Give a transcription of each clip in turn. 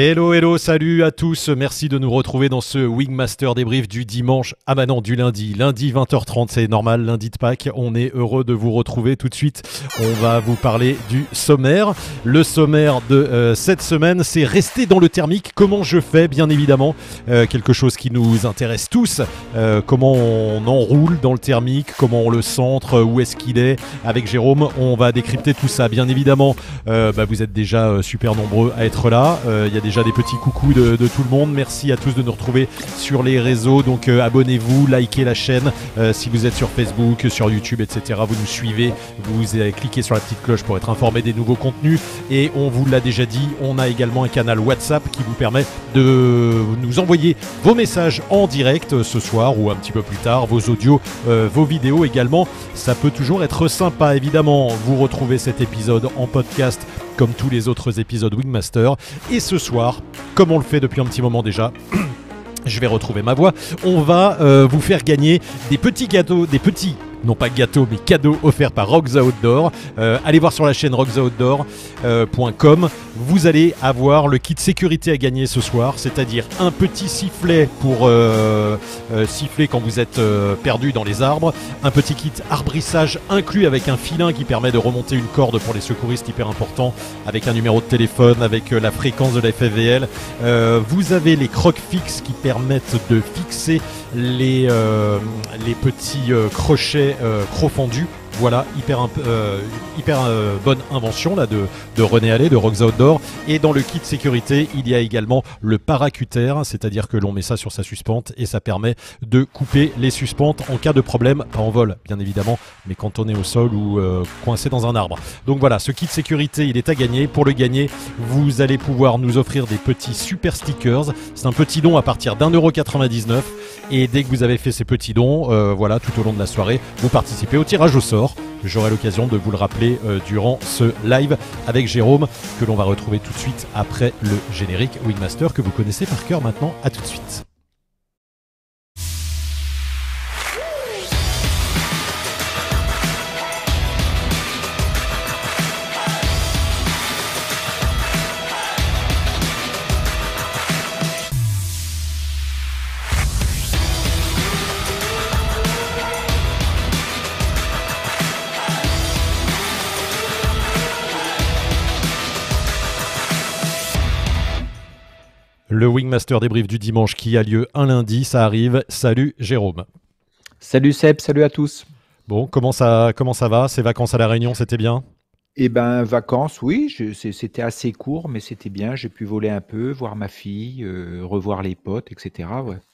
Hello, hello, salut à tous. Merci de nous retrouver dans ce Wingmaster débrief du dimanche. Ah bah du lundi. Lundi 20h30, c'est normal, lundi de Pâques. On est heureux de vous retrouver tout de suite. On va vous parler du sommaire. Le sommaire de euh, cette semaine, c'est rester dans le thermique. Comment je fais, bien évidemment. Euh, quelque chose qui nous intéresse tous. Euh, comment on enroule dans le thermique, comment on le centre, où est-ce qu'il est. Avec Jérôme, on va décrypter tout ça, bien évidemment. Bah, vous êtes déjà super nombreux à être là. Il y a déjà des petits coucous de, tout le monde. Merci à tous de nous retrouver sur les réseaux. Donc euh, abonnez-vous, likez la chaîne euh, si vous êtes sur Facebook, sur YouTube, etc. Vous nous suivez, vous cliquez sur la petite cloche pour être informé des nouveaux contenus. Et on vous l'a déjà dit, on a également un canal WhatsApp qui vous permet de nous envoyer vos messages en direct euh, ce soir ou un petit peu plus tard, vos audios, vos vidéos également. Ça peut toujours être sympa évidemment. Vous retrouvez cet épisode en podcast comme tous les autres épisodes Wingmaster. Et ce soir, comme on le fait depuis un petit moment déjà, je vais retrouver ma voix, on va euh, vous faire gagner des petits gâteaux, des petits non pas gâteau, mais cadeau offert par Rock Outdoor. Euh, allez voir sur la chaîne rocktheoutdoor.com. Euh, vous allez avoir le kit sécurité à gagner ce soir, c'est-à-dire un petit sifflet pour euh, siffler quand vous êtes perdu dans les arbres, un petit kit arbrissage inclus avec un filin qui permet de remonter une corde pour les secouristes, hyper important, avec un numéro de téléphone, avec la fréquence de la FVL. vous avez les crocs fixes qui permettent de fixer les, les petits crochets crofondu voilà, hyper, euh, hyper euh, bonne invention là de, de René Allais, de Rocks Outdoor. Et dans le kit sécurité, il y a également le Paracutère, c'est-à-dire que l'on met ça sur sa suspente et ça permet de couper les suspentes en cas de problème, pas en vol bien évidemment, mais quand on est au sol ou euh, coincé dans un arbre. Donc voilà, ce kit sécurité, il est à gagner. Pour le gagner, vous allez pouvoir nous offrir des petits super stickers. C'est un petit don à partir d'1,99€ et dès que vous avez fait ces petits dons, voilà, tout au long de la soirée, vous participez au tirage au sort. J'aurai l'occasion de vous le rappeler euh, durant ce live avec Jérôme, que l'on va retrouver tout de suite après le générique Wingmaster que vous connaissez par cœur maintenant. À tout de suite. le Wingmaster débrief du dimanche qui a lieu un lundi, ça arrive. Salut Jérôme. Salut Seb, salut à tous. Bon, comment ça, comment ça va Ces vacances à La Réunion, c'était bien Eh ben, vacances, oui, c'était assez court, mais c'était bien. J'ai pu voler un peu, voir ma fille, euh, revoir les potes, etc.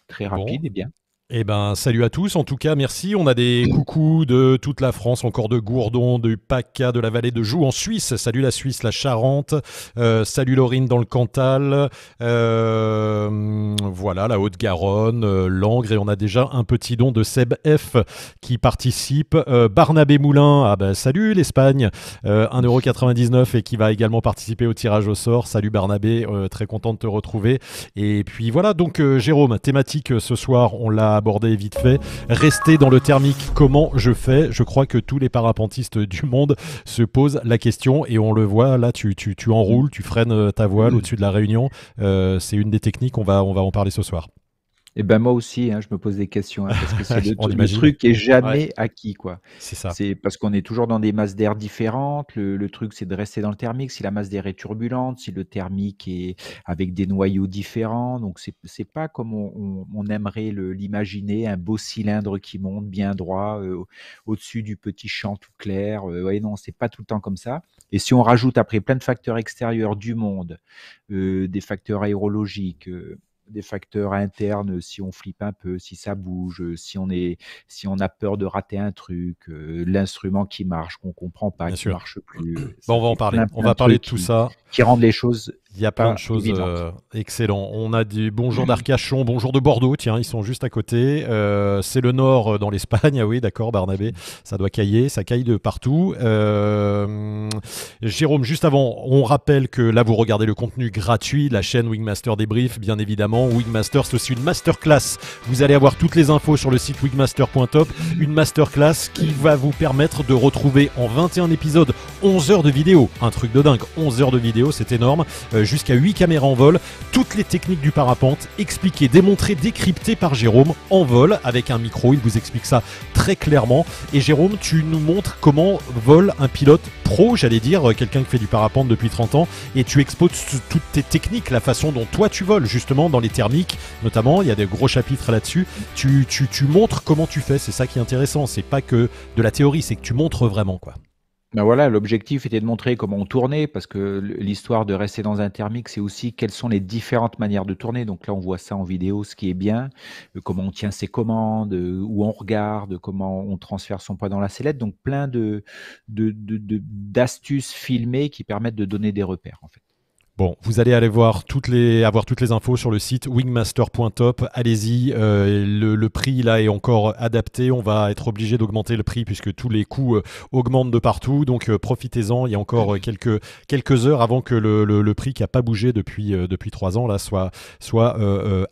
très rapide et bien. Eh ben, salut à tous. En tout cas, merci. On a des coucous de toute la France, encore de Gourdon, de PACA, de la vallée de Joux en Suisse. Salut la Suisse, la Charente. Euh, salut Laurine dans le Cantal. Euh, voilà, la Haute-Garonne, euh, Langres. Et on a déjà un petit don de Seb F qui participe. Barnabé Moulin. Ah ben, salut l'Espagne. 1,99€ et qui va également participer au tirage au sort. Salut Barnabé. très content de te retrouver. Et puis voilà, donc Jérôme, thématique ce soir, on l'a aborder vite fait. Rester dans le thermique, comment je fais Je crois que tous les parapentistes du monde se posent la question et on le voit là, tu, tu, tu enroules, tu freines euh, ta voile au-dessus de la Réunion. Euh, c'est une des techniques, on va, on va en parler ce soir. Et ben moi aussi, hein, je me pose des questions hein, parce que c'est le, truc qui est jamais acquis quoi. C'est ça. C'est parce qu'on est toujours dans des masses d'air différentes. Le, truc, c'est de rester dans le thermique. Si la masse d'air est turbulente, si le thermique est avec des noyaux différents, donc c'est pas comme on, aimerait l'imaginer, un beau cylindre qui monte bien droit euh, au-dessus du petit champ tout clair. Euh, ouais, non, c'est pas tout le temps comme ça. Et si on rajoute après plein de facteurs extérieurs du monde, euh, des facteurs aérologiques des facteurs internes, si on flippe un peu, si ça bouge, si on, est, si on a peur de rater un truc, euh, l'instrument qui marche, qu'on comprend pas, qui marche plus. Bon, bah, on va en parler. on va parler de tout ça. Qui rendent les choses il y a plein ah, de choses excellent euh, excellentes. On a du bonjour d'Arcachon, bonjour de Bordeaux, tiens, ils sont juste à côté. Euh, c'est le nord euh, dans l'Espagne, ah oui, d'accord, Barnabé, ça doit cailler, ça caille de partout. Jérôme, juste avant, on rappelle que là, vous regardez le contenu gratuit, la chaîne Wingmaster Débrief, bien évidemment. Wingmaster, c'est aussi une masterclass. Vous allez avoir toutes les infos sur le site wingmaster.top, une masterclass qui va vous permettre de retrouver en 21 épisodes 11 heures de vidéo. Un truc de dingue, 11 heures de vidéo, c'est énorme jusqu'à 8 caméras en vol, toutes les techniques du parapente expliquées, démontrées, décryptées par Jérôme en vol avec un micro, il vous explique ça très clairement. Et Jérôme, tu nous montres comment vole un pilote pro, j'allais dire, euh, quelqu'un qui fait du parapente depuis 30 ans, et tu exposes toutes tes techniques, la façon dont toi tu voles, justement dans les thermiques notamment, il y a des gros chapitres là-dessus, tu, tu, tu montres comment tu fais, c'est ça qui est intéressant, c'est pas que de la théorie, c'est que tu montres vraiment quoi. Ben voilà, l'objectif était de montrer comment on tournait, parce que l'histoire de rester dans un thermique, c'est aussi quelles sont les différentes manières de tourner. Donc là, on voit ça en vidéo, ce qui est bien, euh, comment on tient ses commandes, euh, où on regarde, comment on transfère son poids dans la sellette. Donc plein de- de- de- d'astuces filmées qui permettent de donner des repères, en fait. Bon, vous allez aller voir toutes les, avoir toutes les infos sur le site wingmaster.top. Allez-y, euh, le, prix là est encore adapté. On va être obligé d'augmenter le prix puisque tous les coûts euh, augmentent de partout. Donc euh, profitez-en. Il y a encore quelques, quelques heures avant que le, prix qui n'a pas bougé depuis, depuis trois ans là soit, soit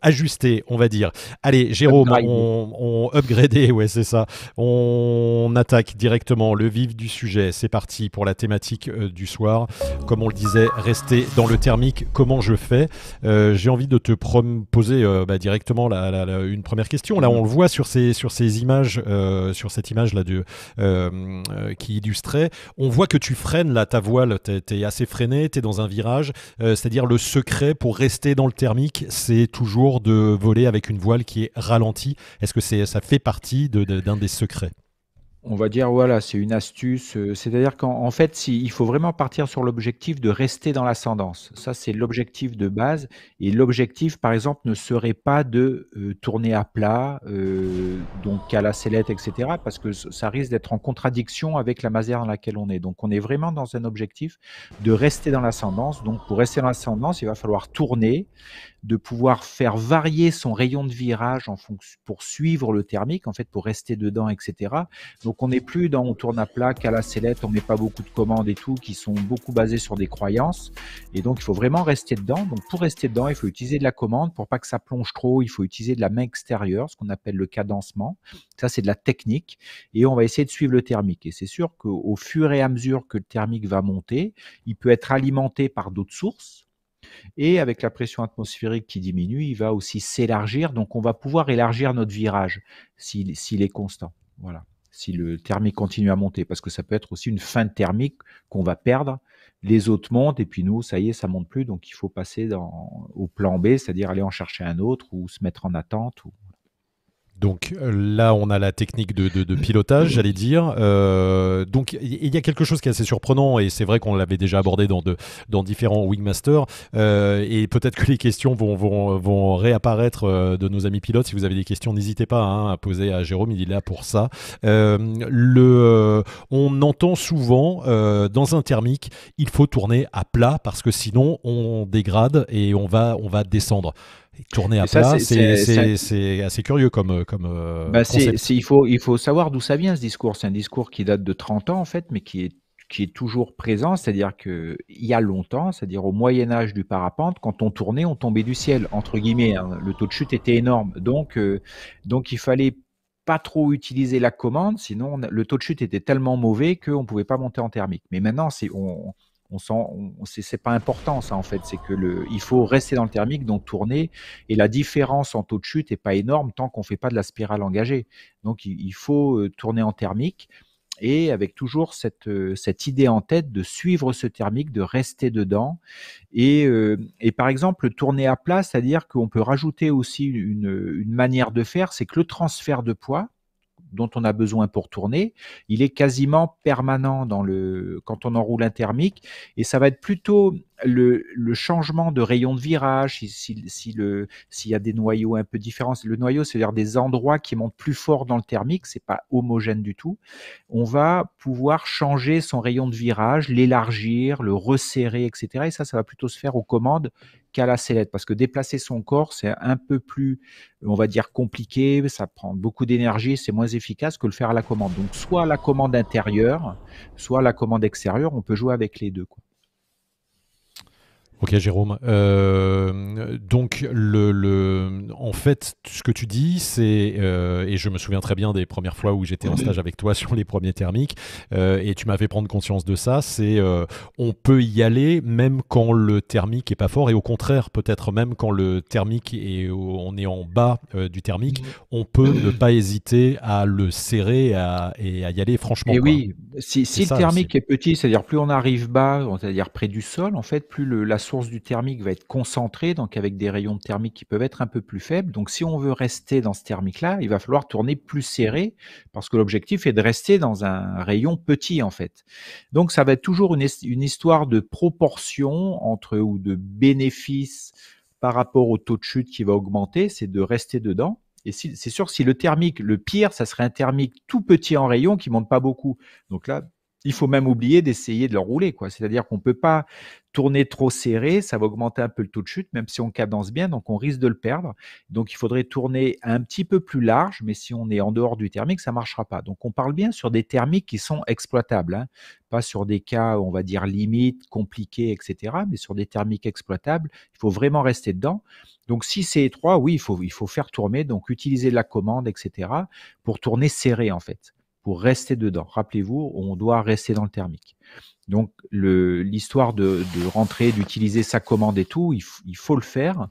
ajusté, on va dire. Allez, Jérôme, on, on upgradé, ouais, c'est ça. On attaque directement le vif du sujet. C'est parti pour la thématique du soir. Comme on le disait, restez dans le thermique, comment je fais euh, J'ai envie de te poser euh, bah, directement la, une première question. Là, on le voit sur ces, sur ces images, euh, sur cette image là de, qui illustrait. On voit que tu freines là ta voile, tu es, assez freiné, tu es dans un virage. C'est-à-dire le secret pour rester dans le thermique, c'est toujours de voler avec une voile qui est ralentie. Est-ce que c'est ça fait partie d'un de, d'un des secrets on va dire, voilà, c'est une astuce. Euh, c'est-à-dire qu'en fait, si, il faut vraiment partir sur l'objectif de rester dans l'ascendance. Ça, c'est l'objectif de base. Et l'objectif, par exemple, ne serait pas de euh, tourner à plat, euh, donc à la sellette, etc., parce que ça risque d'être en contradiction avec la matière dans laquelle on est. Donc, on est vraiment dans un objectif de rester dans l'ascendance. Donc, pour rester dans l'ascendance, il va falloir tourner, de pouvoir faire varier son rayon de virage en fonction, pour suivre le thermique, en fait, pour rester dedans, etc. Donc, on n'est plus dans on tourne à plat, à la sellette, on met pas beaucoup de commandes et tout, qui sont beaucoup basées sur des croyances. Et donc, il faut vraiment rester dedans. Donc, pour rester dedans, il faut utiliser de la commande pour pas que ça plonge trop. Il faut utiliser de la main extérieure, ce qu'on appelle le cadencement. Ça, c'est de la technique. Et on va essayer de suivre le thermique. Et c'est sûr qu'au fur et à mesure que le thermique va monter, il peut être alimenté par d'autres sources et avec la pression atmosphérique qui diminue, il va aussi s'élargir. Donc on va pouvoir élargir notre virage s'il, est constant. Voilà. Si le thermique continue à monter, parce que ça peut être aussi une fin de thermique qu'on va perdre. Les autres montent et puis nous, ça y est, ça monte plus. Donc il faut passer au plan B, c'est-à-dire aller en chercher un autre ou se mettre en attente. Ou, donc euh, là, on a la technique de, pilotage, mm. j'allais dire. Euh, donc il y a quelque chose qui est assez surprenant, et c'est vrai qu'on l'avait déjà abordé dans, de, dans différents Wingmasters, euh, et peut-être que les questions vont, vont, réapparaître de nos amis pilotes. Si vous avez des questions, n'hésitez pas hein, à poser à Jérôme, il est là pour ça. le, on entend souvent dans un thermique, il faut tourner à plat, parce que sinon on dégrade et on va, on va descendre tourner à plat, c'est assez curieux comme, euh, comme euh, bah, il, faut, il faut savoir d'où ça vient ce discours. C'est un discours qui date de 30 ans en fait, mais qui est qui est toujours présent, c'est-à-dire qu'il y a longtemps, c'est-à-dire au Moyen Âge du parapente, quand on tournait, on tombait du ciel, entre guillemets. Hein. Le taux de chute était énorme, donc, il euh, donc il fallait pas trop utiliser la commande, sinon le taux de chute était tellement mauvais qu'on ne pouvait pas monter en thermique. Mais maintenant, c'est on, on sent, c'est pas important ça en fait. C'est que le, il faut rester dans le thermique, donc tourner. Et la différence en taux de chute est pas énorme tant qu'on fait pas de la spirale engagée. Donc il, faut euh, tourner en thermique et avec toujours euh, cette, idée en tête de suivre ce thermique, de rester dedans. Euh, et, par exemple, tourner à plat, c'est-à-dire qu'on peut rajouter aussi une, une manière de faire, c'est que le transfert de poids, dont on a besoin pour tourner, il est quasiment permanent dans le, quand on enroule un thermique. Et ça va être plutôt le, changement de rayon de virage, s'il si, le, y a des noyaux un peu différents, le noyau, c'est-à-dire des endroits qui montent plus fort dans le thermique, c'est pas homogène du tout, on va pouvoir changer son rayon de virage, l'élargir, le resserrer, etc. Et ça, ça va plutôt se faire aux commandes qu'à la sellette, parce que déplacer son corps, c'est un peu plus, on va dire, compliqué, ça prend beaucoup d'énergie, c'est moins efficace que le faire à la commande. Donc, soit la commande intérieure, soit la commande extérieure, on peut jouer avec les deux. Quoi. Ok Jérôme. Euh, donc le, le, en fait, ce que tu dis, c'est euh, et je me souviens très bien des premières fois où j'étais en stage avec toi sur les premiers thermiques euh, et tu m'as fait prendre conscience de ça. C'est on peut y aller même quand le thermique est pas fort et au contraire peut-être même quand le thermique est on est en bas du thermique, mm. on peut ne pas hésiter à le serrer et à, et à y aller franchement. Et oui, si, si le thermique est... petit, c'est-à-dire plus on arrive bas, c'est-à-dire près du sol, en fait, plus le, la source du thermique va être concentrée, donc avec des rayons thermiques qui peuvent être un peu plus faibles. Donc si on veut rester dans ce thermique-là, il va falloir tourner plus serré, parce que l'objectif est de rester dans un rayon petit en fait. Donc ça va être toujours une, histoire de proportion entre ou de bénéfice par rapport au taux de chute qui va augmenter, c'est de rester dedans. Et c'est sûr, si le thermique, le pire, ça serait un thermique tout petit en rayon qui monte pas beaucoup. Donc là, il faut même oublier d'essayer de rouler, Quoi. C'est-à-dire qu'on ne peut pas tourner trop serré, ça va augmenter un peu le taux de chute, même si on cadence bien, donc on risque de le perdre. Donc il faudrait tourner un petit peu plus large, mais si on est en dehors du thermique, ça ne marchera pas. Donc on parle bien sur des thermiques qui sont exploitables, hein. pas sur des cas, on va dire, limites, compliqués, etc., mais sur des thermiques exploitables, il faut vraiment rester dedans. Donc si c'est étroit, oui, il faut, il faut faire tourner, donc utiliser la commande, etc., pour tourner serré en fait pour rester dedans. Rappelez-vous, on doit rester dans le thermique. Donc l'histoire de, rentrer, d'utiliser sa commande et tout, il, faut le faire,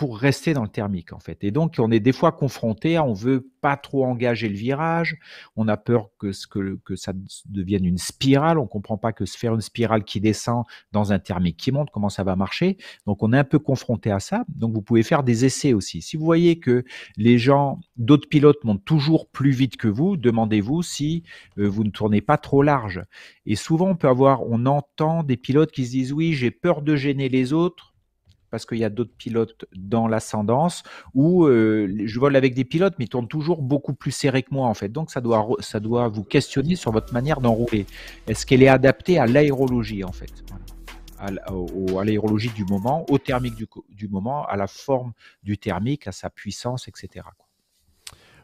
pour rester dans le thermique en fait. Et donc on est des fois confronté on veut pas trop engager le virage, on a peur que ce que, que ça devienne une spirale, on comprend pas que se faire une spirale qui descend dans un thermique qui monte comment ça va marcher. Donc on est un peu confronté à ça. Donc vous pouvez faire des essais aussi. Si vous voyez que les gens d'autres pilotes montent toujours plus vite que vous, demandez-vous si euh, vous ne tournez pas trop large. Et souvent on peut avoir on entend des pilotes qui se disent oui, j'ai peur de gêner les autres parce qu'il y a d'autres pilotes dans l'ascendance, ou euh, je vole avec des pilotes, mais ils tournent toujours beaucoup plus serré que moi, en fait. Donc, ça doit, ça doit vous questionner sur votre manière d'enrouler. Est-ce qu'elle est adaptée à l'aérologie, en fait À l'aérologie du moment, au thermique du, moment, à la forme du thermique, à sa puissance, etc.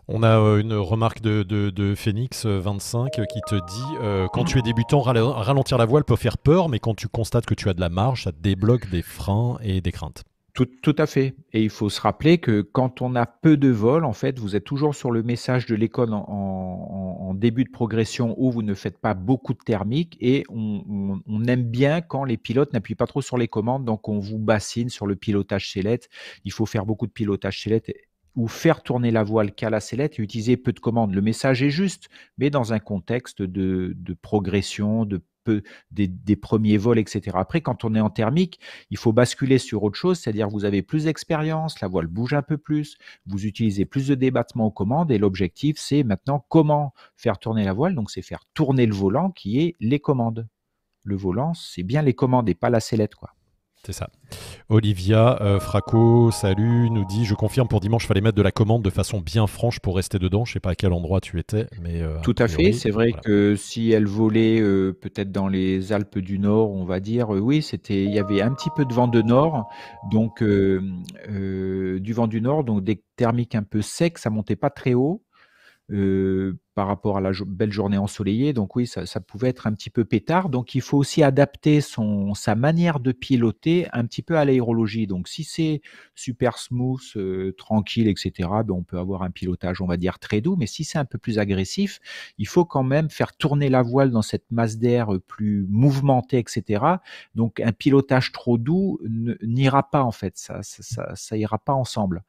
On a euh, une remarque de, Phoenix25 euh, euh, qui te dit Quand tu es débutant, ralentir la voile peut faire peur, mais quand tu constates que tu as de la marge, ça débloque des freins et des craintes. Tout, à fait. Et il faut se rappeler que quand on a peu de vol en fait, vous êtes toujours sur le message de l'école en, début de progression où vous ne faites pas beaucoup de thermique et on, aime bien quand les pilotes n'appuient pas trop sur les commandes, donc on vous bassine sur le pilotage sellette. Il faut faire beaucoup de pilotage sellette, ou faire tourner la voile qu'à la sellette et utiliser peu de commandes. Le message est juste, mais dans un contexte de, progression, de peu, des, premiers vols, etc. Après, quand on est en thermique, il faut basculer sur autre chose, c'est-à-dire vous avez plus d'expérience, la voile bouge un peu plus, vous utilisez plus de débattement aux commandes et l'objectif, c'est maintenant comment faire tourner la voile, donc c'est faire tourner le volant qui est les commandes. Le volant, c'est bien les commandes et pas la sellette, quoi. C'est ça. Olivia euh, Fraco, salut, nous dit Je confirme pour dimanche, fallait mettre de la commande de façon bien franche pour rester dedans. Je sais pas à quel endroit tu étais, mais. Euh, Tout à fait, c'est vrai que si elle volait euh, peut-être dans les Alpes du Nord, on va dire, oui, c'était, il y avait un petit peu de vent de nord, donc du vent du nord, donc des thermiques un peu secs, ça montait pas très haut. Euh, par rapport à la belle journée ensoleillée. Donc oui, ça, pouvait être un petit peu pétard. Donc il faut aussi adapter son, sa manière de piloter un petit peu à l'aérologie. Donc si c'est super smooth, euh, tranquille, etc., ben on peut avoir un pilotage, on va dire, très doux. Mais si c'est un peu plus agressif, il faut quand même faire tourner la voile dans cette masse d'air euh, plus mouvementée, etc. Donc un pilotage trop doux n'ira pas en fait. Ça, ça, ça, ça ira pas ensemble.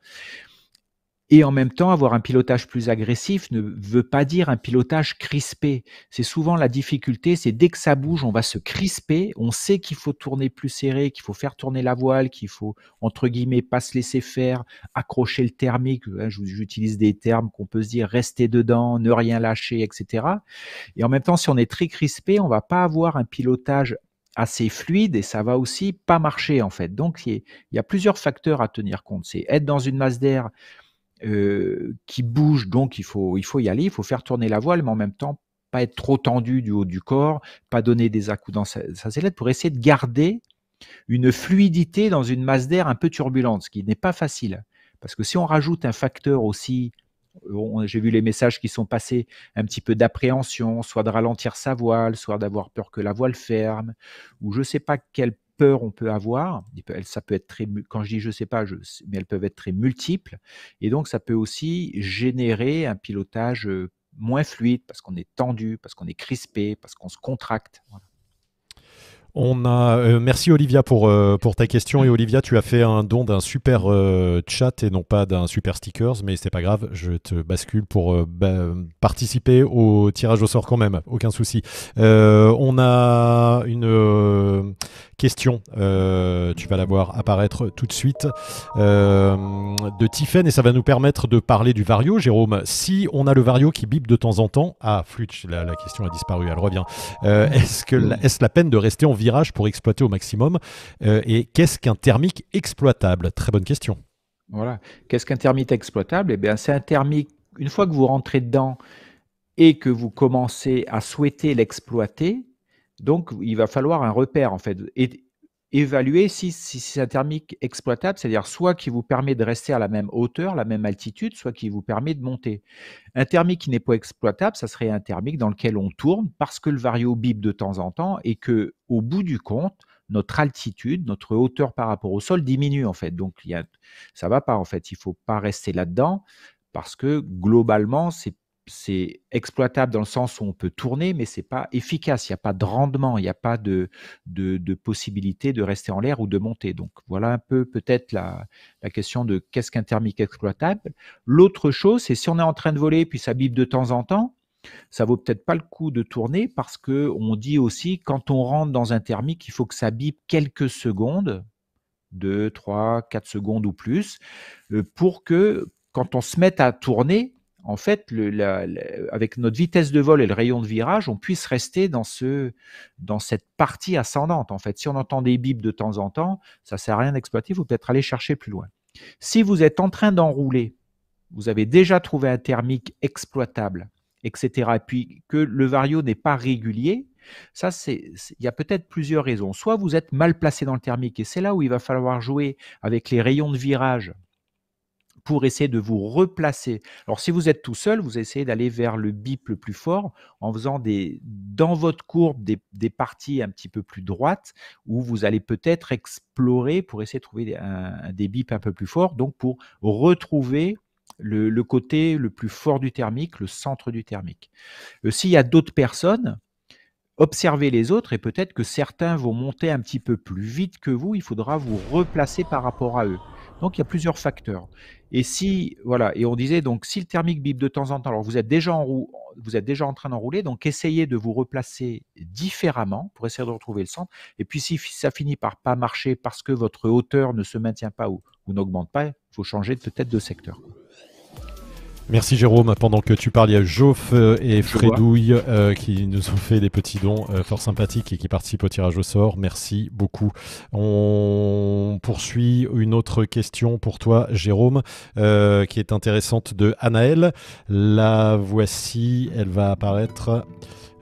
Et en même temps, avoir un pilotage plus agressif ne veut pas dire un pilotage crispé. C'est souvent la difficulté, c'est dès que ça bouge, on va se crisper. On sait qu'il faut tourner plus serré, qu'il faut faire tourner la voile, qu'il faut, entre guillemets, pas se laisser faire, accrocher le thermique. Hein, j'utilise des termes qu'on peut se dire rester dedans, ne rien lâcher, etc. Et en même temps, si on est très crispé, on va pas avoir un pilotage assez fluide et ça va aussi pas marcher en fait. Donc il y a plusieurs facteurs à tenir compte. C'est être dans une masse d'air qui bouge, donc il faut, il faut y aller, il faut faire tourner la voile, mais en même temps pas être trop tendu du haut du corps, pas donner des à dans sa, pour essayer de garder une fluidité dans une masse d'air un peu turbulente, ce qui n'est pas facile. Parce que si on rajoute un facteur aussi, j'ai vu les messages qui sont passés, un petit peu d'appréhension, soit de ralentir sa voile, soit d'avoir peur que la voile ferme, ou je ne sais pas quel peur on peut avoir. ça peut être très, quand je dis je sais pas, mais elles peuvent être très multiples. Et donc, ça peut aussi générer un pilotage moins fluide parce qu'on est tendu, parce qu'on est crispé, parce qu'on se contracte. Voilà. On a, euh, merci Olivia euh, pour, ta question. Et Olivia, tu as fait un don d'un super euh, chat et non pas d'un super stickers, mais c'est pas grave, je te bascule pour bah, participer au tirage au sort quand même, aucun souci. on a une question, tu vas la voir apparaître tout de suite, de Tiffen, et ça va nous permettre de parler du vario. Jérôme, si on a le vario qui bip de temps en temps, ah, flûte, la, question a disparu, elle revient, est-ce est-ce la peine de rester en vie pour exploiter au maximum euh, Et qu'est-ce qu'un thermique exploitable Très bonne question. Voilà. Qu'est-ce qu'un thermique exploitable Eh bien, c'est un thermique, une fois que vous rentrez dedans et que vous commencez à souhaiter l'exploiter, donc il va falloir un repère en fait. Et évaluer si, c'est un thermique exploitable, c'est-à-dire soit qui vous permet de rester à la même hauteur, la même altitude, soit qui vous permet de monter. Un thermique qui n'est pas exploitable, ça serait un thermique dans lequel on tourne parce que le vario bip de temps en temps et que au bout du compte, notre altitude, notre hauteur par rapport au sol diminue en fait. Donc il y a, ça va pas en fait. Il faut pas rester là-dedans parce que globalement c'est c'est exploitable dans le sens où on peut tourner, mais c'est pas efficace. Il n'y a pas de rendement, il n'y a pas de, possibilité de rester en l'air ou de monter. Donc voilà un peu peut-être la, question de qu'est-ce qu'un thermique exploitable. L'autre chose, c'est si on est en train de voler puis ça bip de temps en temps, ça vaut peut-être pas le coup de tourner parce que on dit aussi quand on rentre dans un thermique, il faut que ça bip quelques secondes, 2, 3, 4 secondes ou plus, euh, pour que quand on se mette à tourner, en fait, avec notre vitesse de vol et le rayon de virage, on puisse rester dans, ce, dans cette partie ascendante. En fait, si on entend des bips de temps en temps, ça ne sert à rien d'exploiter, vous peut-être aller chercher plus loin. Si vous êtes en train d'enrouler, vous avez déjà trouvé un thermique exploitable, etc., et puis que le vario n'est pas régulier, ça, il y a peut-être plusieurs raisons. Soit vous êtes mal placé dans le thermique, et c'est là où il va falloir jouer avec les rayons de virage pour essayer de vous replacer. Alors si vous êtes tout seul, vous essayez d'aller vers le bip le plus fort en faisant des, dans votre courbe des, parties un petit peu plus droites où vous allez peut-être explorer pour essayer de trouver un, des bips un peu plus forts, donc pour retrouver le, côté le plus fort du thermique, le centre du thermique. Euh, s'il y a d'autres personnes, observez les autres et peut-être que certains vont monter un petit peu plus vite que vous, il faudra vous replacer par rapport à eux. Donc il y a plusieurs facteurs. Et si voilà, et on disait donc si le thermique bip de temps en temps, alors vous êtes déjà en vous êtes déjà en train d'enrouler, donc essayez de vous replacer différemment pour essayer de retrouver le centre. Et puis si ça finit par pas marcher parce que votre hauteur ne se maintient pas ou, ou n'augmente pas, il faut changer peut-être de secteur. Merci Jérôme. Pendant que tu parles, il y a Joff euh, et Fredouille euh, qui nous ont fait des petits dons euh, fort sympathiques et qui participent au tirage au sort. Merci beaucoup. On poursuit une autre question pour toi, Jérôme, qui est intéressante de Anaël. La voici, elle va apparaître.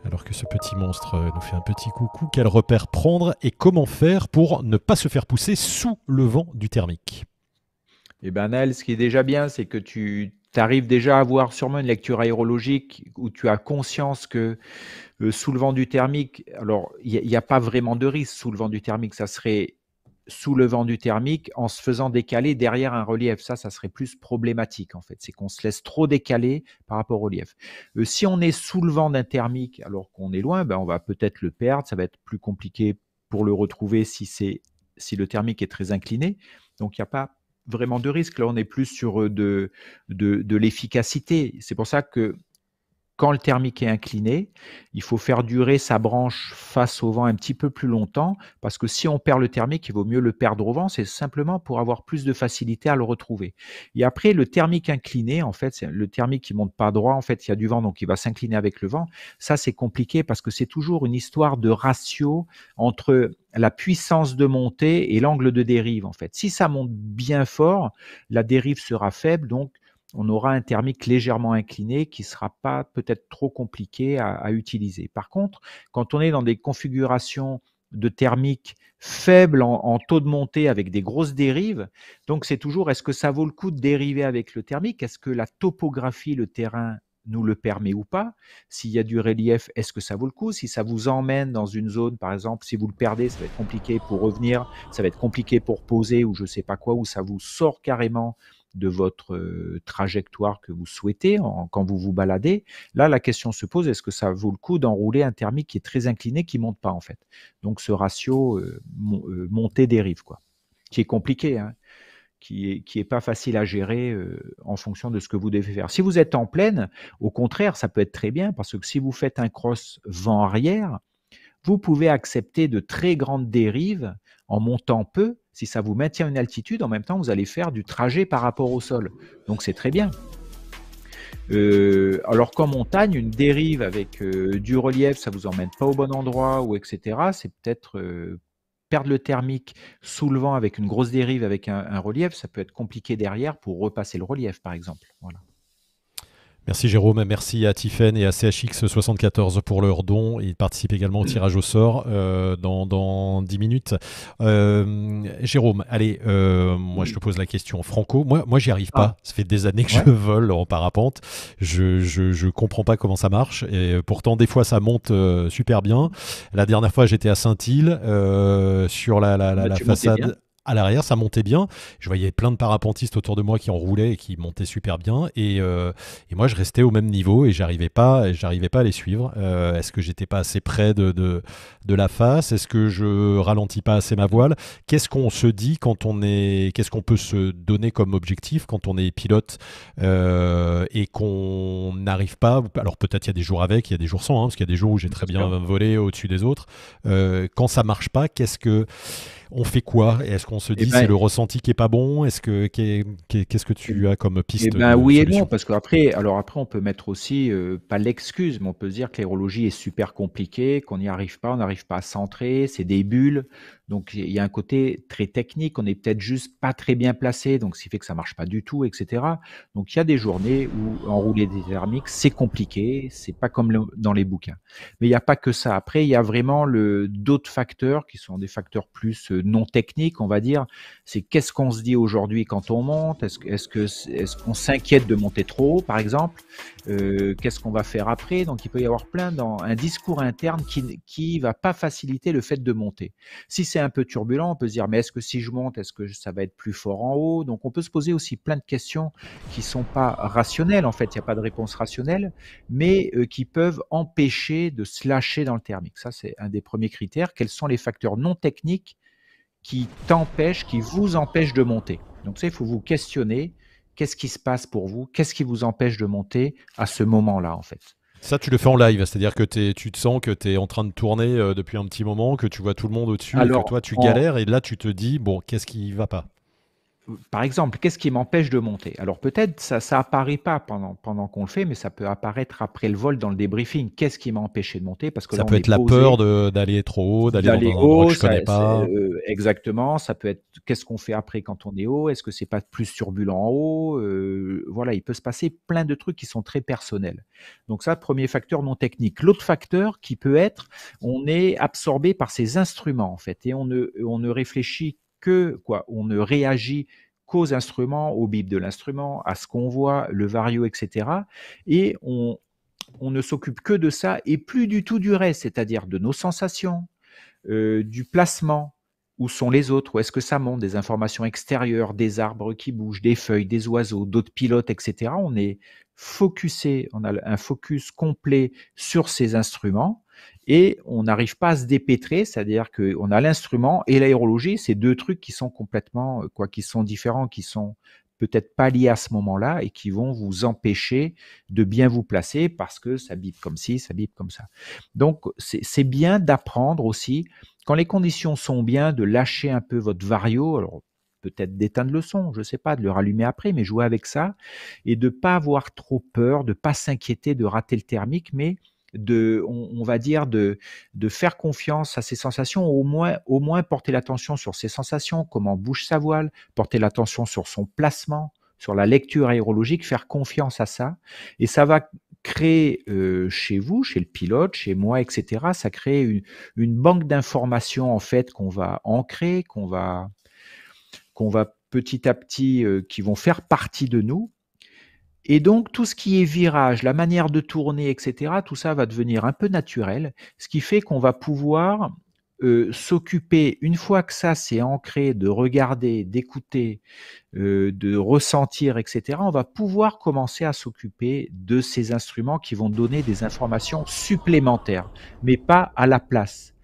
Alors que ce petit monstre nous fait un petit coucou, quel repère prendre et comment faire pour ne pas se faire pousser sous le vent du thermique Eh bien, Anaël, ce qui est déjà bien, c'est que tu tu arrives déjà à avoir sûrement une lecture aérologique où tu as conscience que euh, sous le vent du thermique, alors il n'y a, pas vraiment de risque sous le vent du thermique, ça serait sous le vent du thermique en se faisant décaler derrière un relief. Ça, ça serait plus problématique en fait. C'est qu'on se laisse trop décaler par rapport au relief. Euh, si on est sous le vent d'un thermique alors qu'on est loin, ben, on va peut-être le perdre, ça va être plus compliqué pour le retrouver si, si le thermique est très incliné. Donc il n'y a pas vraiment de risque. Là, on est plus sur euh, de, de, de l'efficacité. C'est pour ça que quand le thermique est incliné, il faut faire durer sa branche face au vent un petit peu plus longtemps, parce que si on perd le thermique, il vaut mieux le perdre au vent, c'est simplement pour avoir plus de facilité à le retrouver. Et après, le thermique incliné, en fait, c'est le thermique qui monte pas droit, en fait, il y a du vent, donc il va s'incliner avec le vent. Ça, c'est compliqué parce que c'est toujours une histoire de ratio entre la puissance de montée et l'angle de dérive, en fait. Si ça monte bien fort, la dérive sera faible, donc on aura un thermique légèrement incliné qui ne sera pas peut-être trop compliqué à, utiliser. Par contre, quand on est dans des configurations de thermique faibles en, taux de montée avec des grosses dérives. Donc c'est toujours est-ce que ça vaut le coup de dériver avec le thermique Est-ce que la topographie, le terrain nous le permet ou pas S'il y a du relief, est-ce que ça vaut le coup Si ça vous emmène dans une zone, par exemple, si vous le perdez, ça va être compliqué pour revenir, ça va être compliqué pour poser ou je ne sais pas quoi, ou ça vous sort carrément de votre trajectoire que vous souhaitez quand vous vous baladez, là, la question se pose, est-ce que ça vaut le coup d'enrouler un thermique qui est très incliné, qui ne monte pas en fait Donc ce ratio montée-dérive, quoi, qui est compliqué. Hein. qui est, qui est pas facile à gérer en fonction de ce que vous devez faire. Si vous êtes en pleine, au contraire, ça peut être très bien parce que si vous faites un cross vent arrière, vous pouvez accepter de très grandes dérives en montant peu si ça vous maintient une altitude, en même temps, vous allez faire du trajet par rapport au sol. Donc c'est très bien. Euh, alors qu'en montagne, une dérive avec euh, du relief, ça vous emmène pas au bon endroit ou etc. C'est peut-être euh, perdre le thermique sous le vent avec une grosse dérive avec un, un relief, ça peut être compliqué derrière pour repasser le relief par exemple. Voilà. Merci Jérôme, merci à Tiffen et à CHX74 pour leur don. Ils participent également au tirage au sort euh, dans, dans, 10 minutes. Euh, Jérôme, allez, euh, moi je te pose la question franco. Moi, moi j'y arrive pas. Ah. Ça fait des années que je vole en parapente. Je, je, je, comprends pas comment ça marche. Et pourtant, des fois, ça monte super bien. La dernière fois, j'étais à Saint-Île sur la, la, la bah, façade à l'arrière, ça montait bien. Je voyais plein de parapentistes autour de moi qui en roulaient et qui montaient super bien. Et, euh, moi, je restais au même niveau et j'arrivais pas, j'arrivais pas à les suivre. Euh, est-ce que j'étais pas assez près de, de, la face Est-ce que je ralentis pas assez ma voile Qu'est-ce qu'on se dit quand on est Qu'est-ce qu'on peut se donner comme objectif quand on est pilote euh, et qu'on n'arrive pas Alors peut-être il y a des jours avec, il y a des jours sans, hein, parce qu'il y a des jours où j'ai très bien volé au-dessus des autres. Euh, quand ça marche pas, qu'est-ce que on fait quoi Est-ce qu'on se eh dit que ben c'est le ressenti qui est pas bon Est-ce que qu'est-ce que tu as comme eh piste et ben Oui et non, parce qu'après, alors après, on peut mettre aussi euh, pas l'excuse, mais on peut se dire que l'aérologie est super compliquée, qu'on n'y arrive pas, on n'arrive pas à centrer, c'est des bulles. Donc il y a un côté très technique, on est peut-être juste pas très bien placé, donc ce qui fait que ça marche pas du tout, etc. Donc il y a des journées où enrouler des thermiques, c'est compliqué, c'est pas comme dans les bouquins. Mais il n'y a pas que ça. Après, il y a vraiment le d'autres facteurs qui sont des facteurs plus euh, non techniques, on va dire. C'est qu'est-ce qu'on se dit aujourd'hui quand on monte Est-ce est que ce qu'on s'inquiète de monter trop haut, par exemple euh, Qu'est-ce qu'on va faire après Donc il peut y avoir plein dans un discours interne qui qui va pas faciliter le fait de monter. Si c'est un peu turbulent, on peut se dire, mais est-ce que si je monte, est-ce que ça va être plus fort en haut Donc on peut se poser aussi plein de questions qui ne sont pas rationnelles, en fait, il n'y a pas de réponse rationnelle, mais euh, qui peuvent empêcher de se lâcher dans le thermique. Ça, c'est un des premiers critères. Quels sont les facteurs non techniques qui t'empêchent, qui vous empêchent de monter Donc ça, il faut vous questionner, qu'est-ce qui se passe pour vous Qu'est-ce qui vous empêche de monter à ce moment-là, en fait ça, tu le fais en live, c'est-à-dire que tu te sens que tu es en train de tourner euh, depuis un petit moment, que tu vois tout le monde au-dessus, et que toi, tu galères, et là, tu te dis, bon, qu'est-ce qui va pas par exemple, qu'est-ce qui m'empêche de monter Alors peut-être ça ça apparaît pas pendant pendant qu'on le fait, mais ça peut apparaître après le vol dans le débriefing. Qu'est-ce qui m'a empêché de monter Parce que ça peut être la peur d'aller trop haut, d'aller dans un haut, que je connais pas. Euh, exactement. Ça peut être qu'est-ce qu'on fait après quand on est haut Est-ce que c'est pas plus turbulent en haut euh, Voilà, il peut se passer plein de trucs qui sont très personnels. Donc ça, premier facteur non technique. L'autre facteur qui peut être, on est absorbé par ces instruments en fait, et on ne on ne réfléchit quoi. On ne réagit qu'aux instruments, aux bips de l'instrument, à ce qu'on voit, le vario, etc. Et on, ne s'occupe que de ça et plus du tout du reste, c'est-à-dire de nos sensations, euh, du placement, où sont les autres, où est-ce que ça monte, des informations extérieures, des arbres qui bougent, des feuilles, des oiseaux, d'autres pilotes, etc. On est focusé, on a un focus complet sur ces instruments et on n'arrive pas à se dépêtrer, c'est-à-dire qu'on a l'instrument et l'aérologie, c'est deux trucs qui sont complètement, euh, quoi, qui sont différents, qui sont peut-être pas liés à ce moment-là et qui vont vous empêcher de bien vous placer parce que ça bip comme ci, ça bip comme ça. Donc, c'est bien d'apprendre aussi, quand les conditions sont bien, de lâcher un peu votre vario. Alors, peut-être d'éteindre le son, je ne sais pas, de le rallumer après, mais jouer avec ça et de pas avoir trop peur, de pas s'inquiéter de rater le thermique, mais de, on, va dire, de, de, faire confiance à ses sensations, au moins, au moins porter l'attention sur ses sensations, comment bouge sa voile, porter l'attention sur son placement, sur la lecture aérologique, faire confiance à ça. Et ça va créer euh, chez vous, chez le pilote, chez moi, etc., ça crée une, une banque d'informations, en fait, qu'on va ancrer, qu'on va, qu'on va petit à petit, euh, qui vont faire partie de nous et donc, tout ce qui est virage, la manière de tourner, etc., tout ça va devenir un peu naturel, ce qui fait qu'on va pouvoir euh, s'occuper, une fois que ça s'est ancré, de regarder, d'écouter, euh, de ressentir, etc., on va pouvoir commencer à s'occuper de ces instruments qui vont donner des informations supplémentaires, mais pas à la place.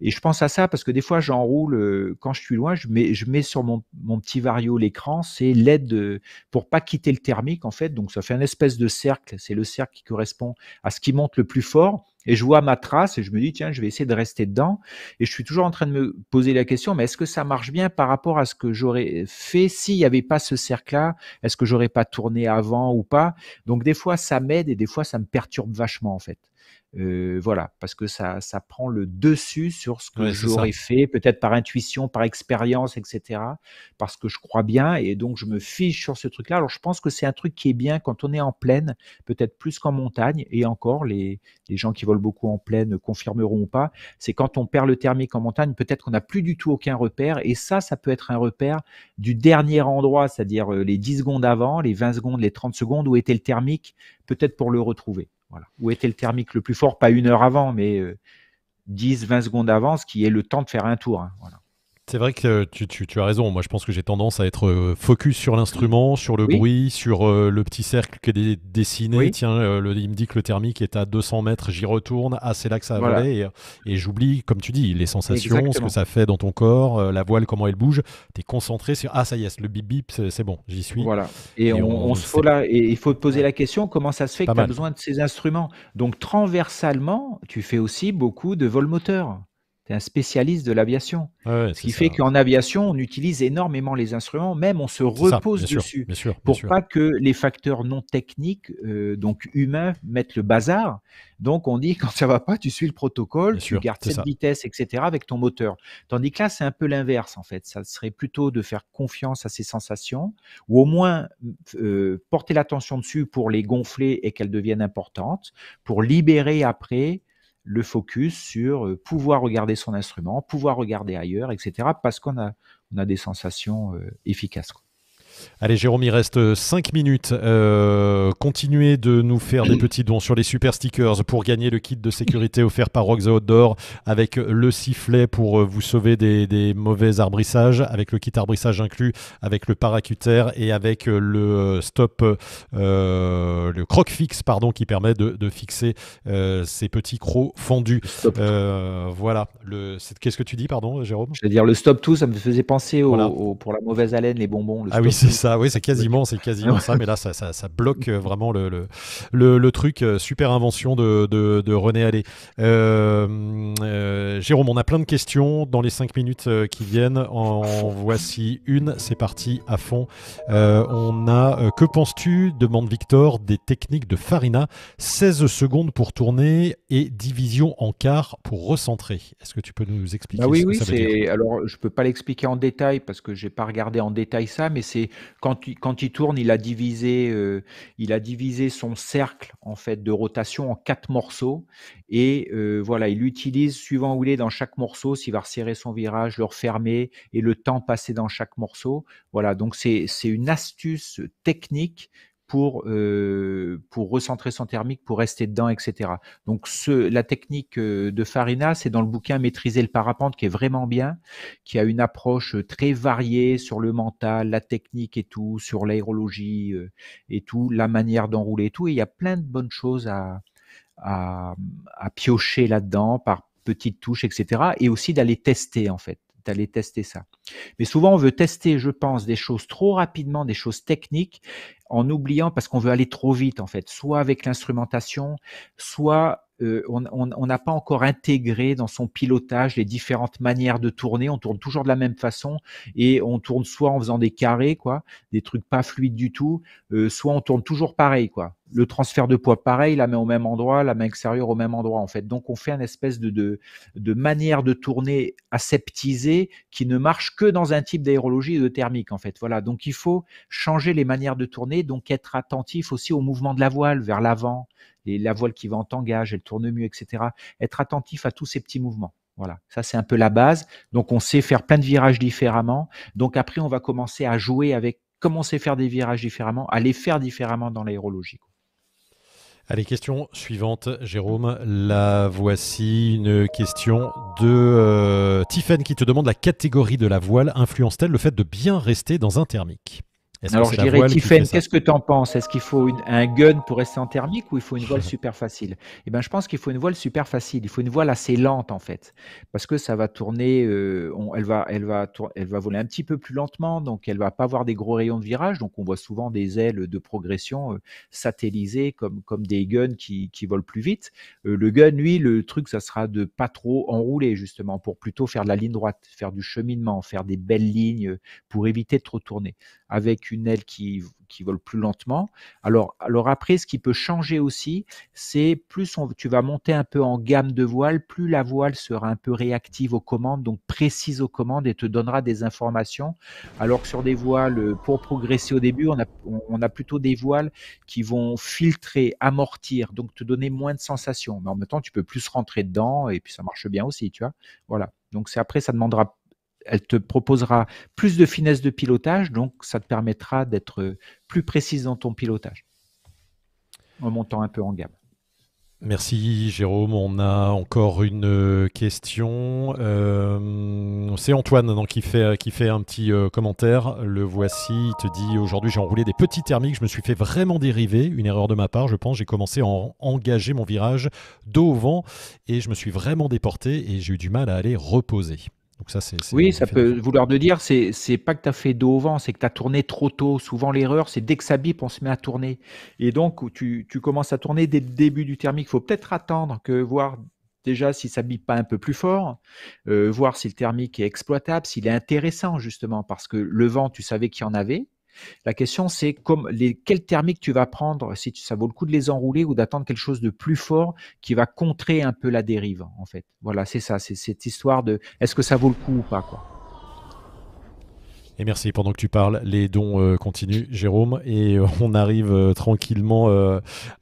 Et je pense à ça parce que des fois, j'enroule, euh, quand je suis loin, je mets, je mets sur mon, mon petit vario l'écran, c'est l'aide euh, pour pas quitter le thermique, en fait. Donc, ça fait un espèce de cercle. C'est le cercle qui correspond à ce qui monte le plus fort. Et je vois ma trace et je me dis, tiens, je vais essayer de rester dedans. Et je suis toujours en train de me poser la question, mais est-ce que ça marche bien par rapport à ce que j'aurais fait s'il n'y avait pas ce cercle-là Est-ce que j'aurais pas tourné avant ou pas Donc des fois, ça m'aide et des fois, ça me perturbe vachement en fait. Euh, voilà, parce que ça, ça prend le dessus sur ce que j'aurais fait, peut-être par intuition, par expérience, etc. Parce que je crois bien et donc je me fiche sur ce truc-là. Alors je pense que c'est un truc qui est bien quand on est en plaine, peut-être plus qu'en montagne. Et encore, les, les gens qui veulent beaucoup en pleine confirmeront ou pas, c'est quand on perd le thermique en montagne, peut-être qu'on n'a plus du tout aucun repère. Et ça, ça peut être un repère du dernier endroit, c'est-à-dire euh, les 10 secondes avant, les 20 secondes, les 30 secondes, où était le thermique, peut-être pour le retrouver. Voilà. Où était le thermique le plus fort, pas une heure avant, mais 10, euh, 20 secondes avant, ce qui est le temps de faire un tour. Hein. Voilà. C'est vrai que tu, as raison. Moi, je pense que j'ai tendance à être euh, focus sur l'instrument, sur le bruit, sur euh, le petit cercle qui est dessiné. Tiens, euh, il me dit que le thermique est à 200 mètres, j'y retourne. Ah, c'est là que ça va Et, et j'oublie, comme tu dis, les sensations, ce que ça fait dans ton corps, la voile, comment elle bouge. Tu es concentré sur Ah, ça y est, le bip bip, c'est bon, j'y suis. Voilà. Et, il faut là. il faut poser la question comment ça se fait que tu as besoin de ces instruments Donc, transversalement, tu fais aussi beaucoup de vol moteur tu es un spécialiste de l'aviation. ce qui fait qu'en aviation, on utilise énormément les instruments, même on se repose dessus pour pas que les facteurs non techniques, euh, donc humains, mettent le bazar. Donc on dit quand ça va pas, tu suis le protocole, tu gardes cette vitesse, etc. avec ton moteur. Tandis que là, c'est un peu l'inverse en fait. Ça serait plutôt de faire confiance à ces sensations ou au moins euh, porter l'attention dessus pour les gonfler et qu'elles deviennent importantes, pour libérer après le focus sur euh, pouvoir regarder son instrument, pouvoir regarder ailleurs, etc. Parce qu'on a, on a des sensations euh, efficaces. Allez Jérôme, il reste 5 minutes. Euh, continuez de nous faire des petits dons sur les super stickers pour gagner le kit de sécurité offert par Rock the Outdoor avec le sifflet pour euh, vous sauver des, mauvais arbrissages, avec le kit arbrissage inclus, avec le paracutère et avec euh, le stop, le croc fixe pardon, qui permet de, fixer ces petits crocs fendus. voilà. Qu'est-ce que tu dis, pardon, Jérôme Je veux dire, le stop tout, ça me faisait penser au, pour la mauvaise haleine, les bonbons. Le ah ça, oui, c'est quasiment, c'est quasiment ça, mais là, ça, bloque euh, vraiment le, le, truc. Euh, super invention de, René Allé. Euh, Jérôme, on a plein de questions dans les 5 minutes qui viennent. En voici une, c'est parti à fond. on a Que penses-tu, demande Victor, des techniques de Farina 16 secondes pour tourner et division en quart pour recentrer. Est-ce que tu peux nous expliquer ah oui, ce que oui, ça veut dire Alors, je ne peux pas l'expliquer en détail parce que je n'ai pas regardé en détail ça, mais c'est quand, il, tourne, il a divisé, euh, il a divisé son cercle en fait de rotation en quatre morceaux et euh, voilà, il l'utilise suivant où il est dans chaque morceau, s'il va resserrer son virage, le refermer et le temps passé dans chaque morceau. Voilà, donc c'est une astuce technique pour, euh, pour recentrer son thermique, pour rester dedans, etc. Donc ce, la technique euh, de Farina, c'est dans le bouquin Maîtriser le parapente, qui est vraiment bien, qui a une approche euh, très variée sur le mental, la technique et tout, sur l'aérologie euh, et tout, la manière d'enrouler et tout. Et il y a plein de bonnes choses à, à, à piocher là-dedans par petites touches, etc. Et aussi d'aller tester, en fait aller tester ça. Mais souvent, on veut tester, je pense, des choses trop rapidement, des choses techniques, en oubliant parce qu'on veut aller trop vite, en fait, soit avec l'instrumentation, soit euh, on n'a pas encore intégré dans son pilotage les différentes manières de tourner. On tourne toujours de la même façon et on tourne soit en faisant des carrés, quoi, des trucs pas fluides du tout, euh, soit on tourne toujours pareil, quoi. Le transfert de poids pareil, la main au même endroit, la main extérieure au même endroit, en fait. Donc on fait une espèce de, de, de manière de tourner aseptisée qui ne marche que dans un type d'aérologie et de thermique, en fait. Voilà. Donc il faut changer les manières de tourner, donc être attentif aussi au mouvement de la voile vers l'avant, la voile qui va en tangage, elle tourne mieux, etc. Être attentif à tous ces petits mouvements. Voilà, ça c'est un peu la base. Donc on sait faire plein de virages différemment. Donc après, on va commencer à jouer avec comment on sait faire des virages différemment, à les faire différemment dans l'aérologie. Allez, question suivante, Jérôme. La voici une question de euh, Tiffen qui te demande la catégorie de la voile influence-t-elle le fait de bien rester dans un thermique alors je dirais, Tiffen, qu'est-ce que tu en penses Est-ce qu'il faut un gun pour rester en thermique ou il faut une voile super facile Eh bien, je pense qu'il faut une voile super facile. Il faut une voile assez lente en fait, parce que ça va tourner, euh, elle va, elle va, elle va voler un petit peu plus lentement, donc elle va pas avoir des gros rayons de virage. Donc on voit souvent des ailes de progression euh, satellisées comme comme des guns qui, qui volent plus vite. Euh, le gun, lui, le truc, ça sera de pas trop enrouler justement pour plutôt faire de la ligne droite, faire du cheminement, faire des belles lignes pour éviter de trop tourner avec une aile qui, vole plus lentement. Alors, alors après, ce qui peut changer aussi, c'est plus tu vas monter un peu en gamme de voile, plus la voile sera un peu réactive aux commandes, donc précise aux commandes et te donnera des informations. Alors que sur des voiles, euh, pour progresser au début, on a, on a plutôt des voiles qui vont filtrer, amortir, donc te donner moins de sensations. Mais en même temps, tu peux plus rentrer dedans et puis ça marche bien aussi, tu vois. Voilà. Donc c'est après, ça demandera elle te proposera plus de finesse de pilotage, donc ça te permettra d'être plus précise dans ton pilotage en montant un peu en gamme. Merci Jérôme. On a encore une euh, question. Euh, c'est Antoine qui, fait, qui fait un petit euh, commentaire. Le voici. Il te dit Aujourd'hui, j'ai enroulé des petits thermiques. Je me suis fait vraiment dériver. Une erreur de ma part, je pense. J'ai commencé à engager mon virage dos au vent et je me suis vraiment déporté et j'ai eu du mal à aller reposer oui, ça peut vouloir dire, c'est, c'est pas que tu as fait dos au vent, c'est que tu as tourné trop tôt. Souvent, l'erreur, c'est dès que ça bip, on se met à tourner. Et donc, tu, tu commences à tourner dès le début du thermique. Il faut peut-être attendre que voir déjà si ça bip pas un peu plus fort, euh, voir si le thermique est exploitable, s'il est intéressant justement, parce que le vent, tu savais qu'il y en avait, la question, c'est comme les, quels thermique tu vas prendre, si ça vaut le coup de les enrouler ou d'attendre quelque chose de plus fort qui va contrer un peu la dérive, en fait. Voilà, c'est ça, c'est cette histoire de est-ce que ça vaut le coup ou pas, quoi. Et merci, pendant que tu parles, les dons euh, continuent, Jérôme, et euh, on arrive euh, tranquillement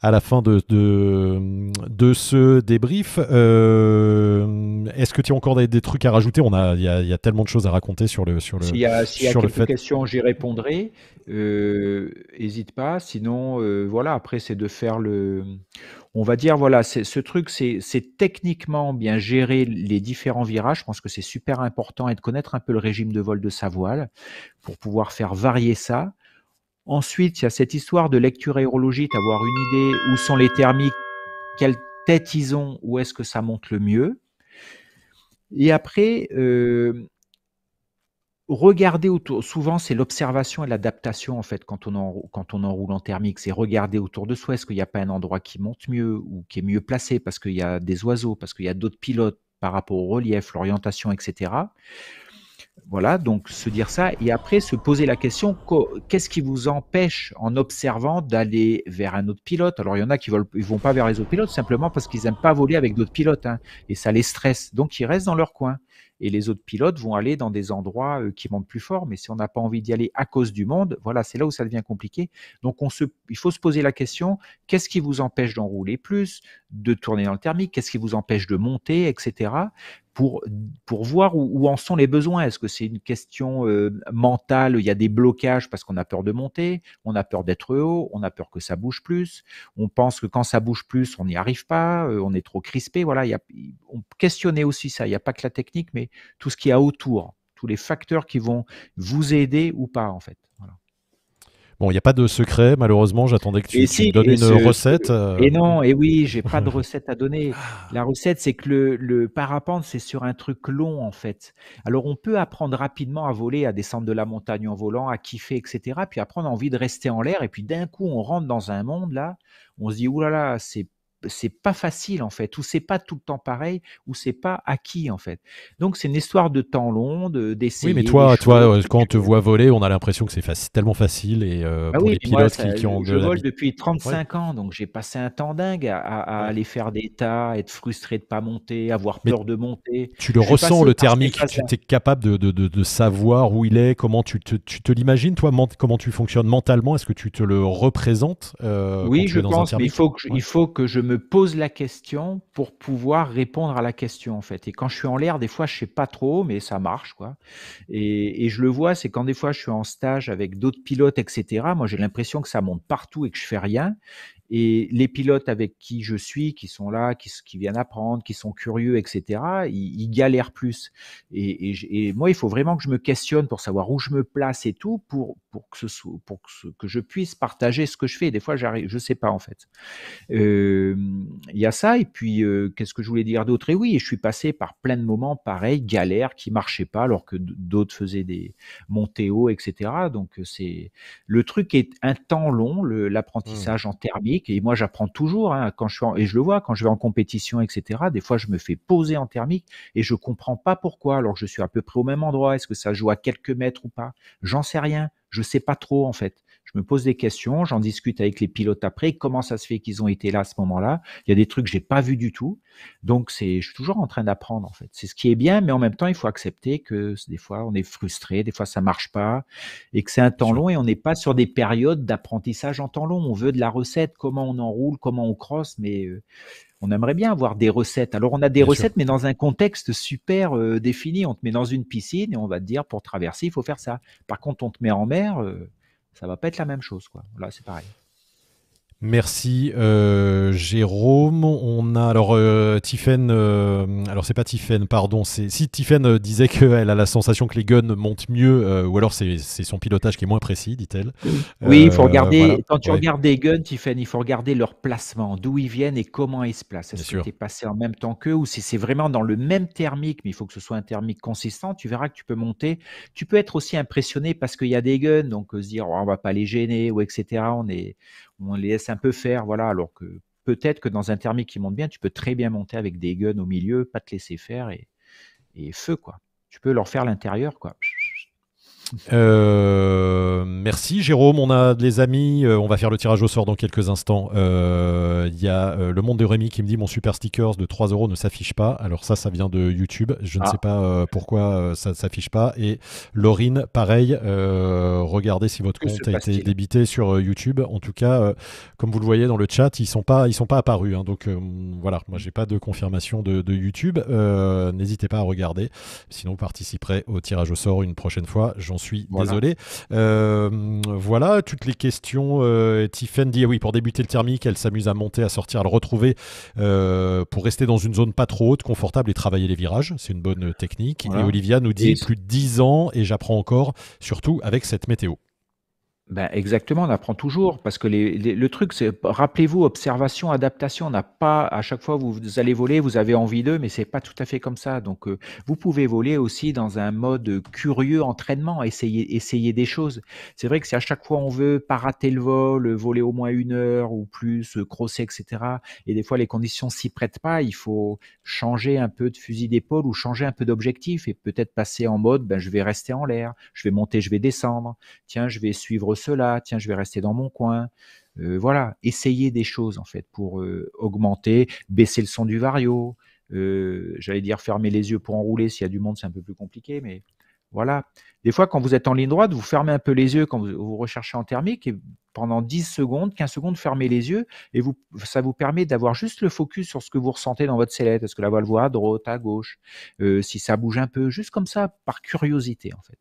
à la fin de, de, ce débrief. Est-ce que tu as encore des, trucs à rajouter Il a, y, a, y, a, tellement de choses à raconter sur le sur le S'il y a, quelques questions, j'y répondrai. N'hésite pas, sinon, voilà, après, c'est de faire le on va dire, voilà, c'est ce truc, c'est techniquement bien gérer les différents virages. Je pense que c'est super important et de connaître un peu le régime de vol de sa voile pour pouvoir faire varier ça. Ensuite, il y a cette histoire de lecture aérologique, avoir une idée où sont les thermiques, quelle tête ils ont, où est-ce que ça monte le mieux. Et après, euh, regarder autour, souvent c'est l'observation et l'adaptation en fait quand on, quand on enroule en thermique, c'est regarder autour de soi, est-ce qu'il n'y a pas un endroit qui monte mieux ou qui est mieux placé parce qu'il y a des oiseaux, parce qu'il y a d'autres pilotes par rapport au relief, l'orientation, etc. Voilà, donc se dire ça et après se poser la question qu'est-ce qui vous empêche en observant d'aller vers un autre pilote Alors il y en a qui ne vont pas vers les autres pilotes simplement parce qu'ils n'aiment pas voler avec d'autres pilotes hein, et ça les stresse. Donc ils restent dans leur coin et les autres pilotes vont aller dans des endroits euh, qui montent plus fort. Mais si on n'a pas envie d'y aller à cause du monde, voilà, c'est là où ça devient compliqué. Donc il faut se poser la question qu'est-ce qui vous empêche d'enrouler plus, de tourner dans le thermique Qu'est-ce qui vous empêche de monter, etc pour, pour voir où, en sont les besoins. Est-ce que c'est une question euh, mentale Il y a des blocages parce qu'on a peur de monter, on a peur d'être haut, on a peur que ça bouge plus, on pense que quand ça bouge plus, on n'y arrive pas, euh, on est trop crispé. Voilà, il y on questionnait aussi ça. Il n'y a pas que la technique, mais tout ce qu'il y a autour, tous les facteurs qui vont vous aider ou pas, en fait. Bon, il n'y a pas de secret, malheureusement. J'attendais que tu, me donnes une recette. Euh. Et non, et oui, j'ai pas de recette à donner. La recette, c'est que le, parapente, c'est sur un truc long, en fait. Alors, on peut apprendre rapidement à voler, à descendre de la montagne en volant, à kiffer, etc. Puis après, on envie de rester en l'air. Et puis, d'un coup, on rentre dans un monde, là. On se dit, oulala, c'est c'est pas facile en fait, ou c'est pas tout le temps pareil, ou c'est pas acquis en fait. Donc c'est une histoire de temps long, d'essayer. oui, mais toi, toi, quand on te voit voler, on a l'impression que c'est tellement facile et euh, ah les pilotes qui, ont. Je vole depuis 35 ans, donc j'ai passé un temps dingue à, aller faire des tas, être frustré de pas monter, avoir peur de monter. Tu le ressens le thermique, tu es capable de, de, de, savoir où il est, comment tu te, tu te l'imagines, toi, comment tu fonctionnes mentalement, est-ce que tu te le représentes euh, Oui, je pense, mais il faut que il faut que je me pose la question pour pouvoir répondre à la question en fait. Et quand je suis en l'air, des fois je sais pas trop, mais ça marche quoi. Et, et je le vois, c'est quand des fois je suis en stage avec d'autres pilotes, etc. Moi j'ai l'impression que ça monte partout et que je fais rien. Et les pilotes avec qui je suis, qui sont là, qui, viennent apprendre, qui sont curieux, etc., ils, galèrent plus. Et, moi, il faut vraiment que je me questionne pour savoir où je me place et tout, pour, pour, que, ce, pour je puisse partager ce que je fais. Des fois, je ne sais pas en fait. Il y a ça. Et puis, qu'est-ce que je voulais dire d'autre Et oui, je suis passé par plein de moments pareils, galères, qui ne marchaient pas, alors que d'autres faisaient des montées hauts etc. Donc, le truc est un temps long, mmh. l'apprentissage en thermique et moi, j'apprends toujours hein, quand je suis et je le vois quand je vais en compétition, etc. Des fois, je me fais poser en thermique et je comprends pas pourquoi. Alors, je suis à peu près au même endroit. Est-ce que ça joue à quelques mètres ou pas J'en sais rien. Je sais pas trop en fait je me pose des questions, j'en discute avec les pilotes après, comment ça se fait qu'ils ont été là à ce moment-là. Il y a des trucs que j'ai pas vu du tout. Donc c'est, je suis toujours en train d'apprendre en fait. C'est ce qui est bien, mais en même temps, il faut accepter que des fois on est frustré, des fois ça marche pas et que c'est un temps long et on n'est pas sur des périodes d'apprentissage en temps long. On veut de la recette, comment on enroule, comment on crosse, mais euh, on aimerait bien avoir des recettes. Alors on a des recettes, mais dans un contexte super euh, défini. On te met dans une piscine et on va te dire pour traverser, il faut faire ça. Par contre, on te met en mer. Euh, ça va pas être la même chose. Quoi. Là, c'est pareil. Merci euh, Jérôme. On a alors euh, euh alors c'est pas Tiffen, pardon, si Tiffen euh, disait qu'elle a la sensation que les guns montent mieux, ou alors c'est son pilotage qui est moins précis, dit-elle. Oui, il faut regarder quand tu regardes des guns, Tiffen, il faut regarder leur placement, d'où ils viennent et comment ils se placent. Est-ce que tu es passé en même temps qu'eux ou si c'est vraiment dans le même thermique, mais il faut que ce soit un thermique consistant. Tu verras que tu peux monter, tu peux être aussi impressionné parce qu'il y a des guns, donc se dire oh, on va pas les gêner ou etc. On est on les laisse un peu faire, voilà, alors que peut-être que dans un thermique qui monte bien, tu peux très bien monter avec des guns au milieu, pas te laisser faire et, et feu, quoi. Tu peux leur faire l'intérieur, quoi. Euh, merci Jérôme, on a des amis, euh, on va faire le tirage au sort dans quelques instants. Euh, il y a le monde de Rémi qui me dit mon super stickers de 3 euros ne s'affiche pas. Alors ça, ça vient de YouTube, je ne ah. sais pas pourquoi ça ne s'affiche pas. Et Laurine, pareil, regardez si votre compte a été débité sur YouTube. En tout cas, comme vous le voyez dans le chat, ils ne sont, pas, ils sont pas apparus. Hein. donc voilà, moi j'ai pas de confirmation de, de YouTube. N'hésitez pas à regarder, sinon vous participerez au tirage au sort une prochaine fois, j'en suis désolé. Euh, voilà, toutes les questions. Euh, dit, oui, pour débuter le thermique, elle s'amuse à monter, à sortir, à le retrouver euh, pour rester dans une zone pas trop haute, confortable et travailler les virages. C'est une bonne technique. Et Olivia nous dit, plus de 10 ans et j'apprends encore, surtout avec cette météo. Ben, exactement, on apprend toujours parce que les le truc, c'est rappelez-vous observation, adaptation, on n'a pas à chaque fois vous allez voler, vous avez envie d'eux, mais c'est pas tout à fait comme ça donc euh, vous pouvez voler aussi dans un mode, curieux entraînement, essayer essayer des choses. C'est vrai que si à chaque fois on veut pas rater le vol, voler au moins une heure ou plus, crosser etc., et des fois les conditions s'y prêtent pas, il faut changer un peu de fusil d'épaule ou changer un peu d'objectif et peut-être passer en mode, ben, je vais rester en l'air, je vais monter, je vais descendre, tiens, je vais suivre cela, tiens, je vais rester dans mon coin. Euh, voilà, essayer des choses en fait pour euh, augmenter, baisser le son du vario. Euh, j'allais dire fermer les yeux pour enrouler. S'il y a du monde, c'est un peu plus compliqué, mais voilà. Des fois, quand vous êtes en ligne droite, vous fermez un peu les yeux quand vous, recherchez en thermique et pendant 10 secondes, 15 secondes, fermez les yeux et vous, ça vous permet d'avoir juste le focus sur ce que vous ressentez dans votre sellette. Est-ce que la voile voit à droite, à gauche Si ça bouge un peu, juste comme ça, par curiosité en fait.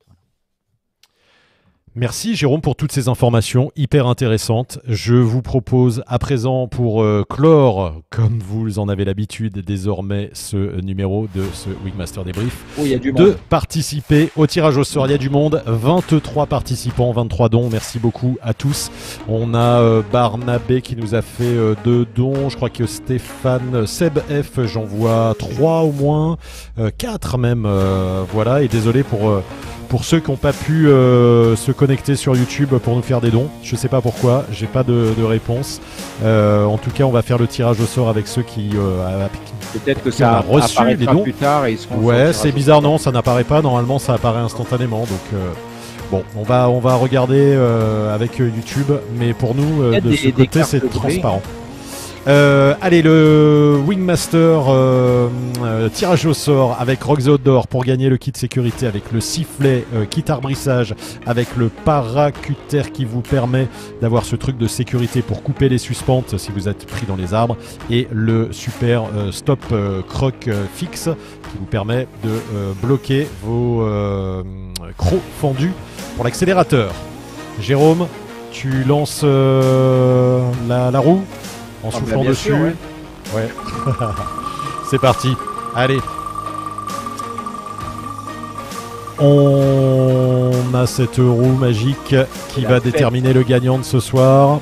Merci Jérôme pour toutes ces informations hyper intéressantes. Je vous propose à présent pour euh, clore, comme vous en avez l'habitude désormais, ce euh, numéro de ce Wigmaster Débrief, de participer au tirage au sort. Il y a du monde, 23 participants, 23 dons. Merci beaucoup à tous. On a euh, Barnabé qui nous a fait deux dons. Je crois que Stéphane Seb F, j'en vois trois au moins, quatre même. voilà, et désolé pour pour ceux qui n'ont pas pu euh, se connecter sur YouTube pour nous faire des dons, je ne sais pas pourquoi, j'ai pas de, réponse. Euh, en tout cas, on va faire le tirage au sort avec ceux qui, ont euh, peut-être que ça a reçu des dons plus tard et Ouais, c'est bizarre, non, ça n'apparaît pas. Normalement, ça apparaît instantanément, donc. Bon, on va, on va regarder avec YouTube, mais pour nous, de ce côté, c'est transparent. Euh, allez, le Wingmaster euh, euh, tirage au sort avec Rock the Outdoor pour gagner le kit sécurité avec le sifflet, kit arbrissage avec le paracuter qui vous permet d'avoir ce truc de sécurité pour couper les suspentes si vous êtes pris dans les arbres et le super stop croc fixe qui vous permet de bloquer vos crocs fendus pour l'accélérateur. Jérôme, tu lances la roue en ah, soufflant bah, dessus. ouais. C'est parti. Allez. On a cette roue magique qui va déterminer le gagnant de ce soir.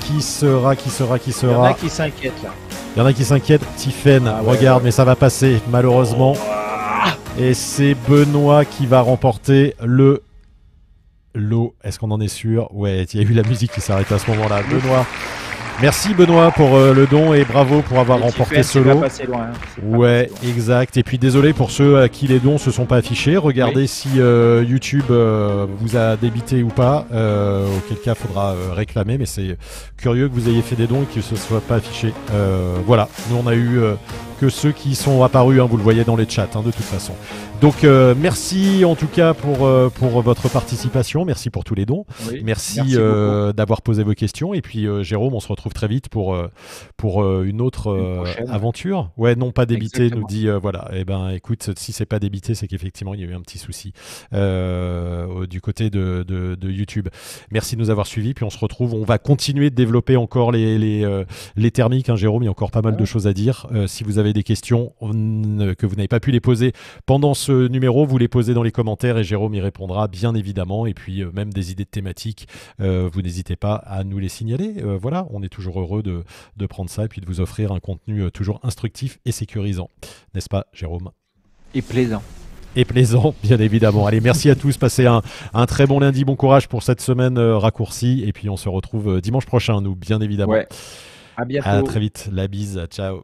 Qui sera, qui sera, qui sera Il y en a qui s'inquiètent là. Il y en a qui s'inquiètent. Tiffen, ah regarde, mais ça va passer malheureusement. Oh. Et c'est Benoît qui va remporter le l'eau. Est-ce qu'on en est sûr Ouais, il y a eu la musique qui s'arrête à ce moment-là. Benoît Merci Benoît pour euh, le don et bravo pour avoir remporté ce lot. Hein. Ouais, exact. Et puis désolé pour ceux à qui les dons se sont pas affichés. Regardez si euh, YouTube euh, vous a débité ou pas. auquel cas, faudra réclamer. Mais c'est curieux que vous ayez fait des dons et que ce soit pas affiché. voilà. Nous, on a eu que ceux qui sont apparus, hein, vous le voyez dans les chats hein, de toute façon. Donc euh, merci en tout cas pour, euh, pour votre participation, merci pour tous les dons, merci, euh, d'avoir posé vos questions et puis Jérôme, on se retrouve très vite pour, pour une autre aventure. Ouais, non pas débité, nous dit voilà. Et eh ben écoute, si c'est pas débité, c'est qu'effectivement il y a eu un petit souci du côté de, de, YouTube. Merci de nous avoir suivis, puis on se retrouve, on va continuer de développer encore les, les, thermiques, hein, Jérôme, il y a encore pas mal de choses à dire. si vous avez des questions que vous n'avez pas pu les poser pendant ce numéro, vous les posez dans les commentaires et Jérôme y répondra bien évidemment. Et puis euh, même des idées de thématiques, euh, vous n'hésitez pas à nous les signaler. Euh, voilà, on est toujours heureux de, de prendre ça et puis de vous offrir un contenu toujours instructif et sécurisant. N'est-ce pas Jérôme Et plaisant et plaisant, bien évidemment. Allez, merci à tous. Passez un, un très bon lundi. Bon courage pour cette semaine raccourcie. Et puis, on se retrouve dimanche prochain, nous, bien évidemment. Ouais. À bientôt. À très vite. La bise. Ciao.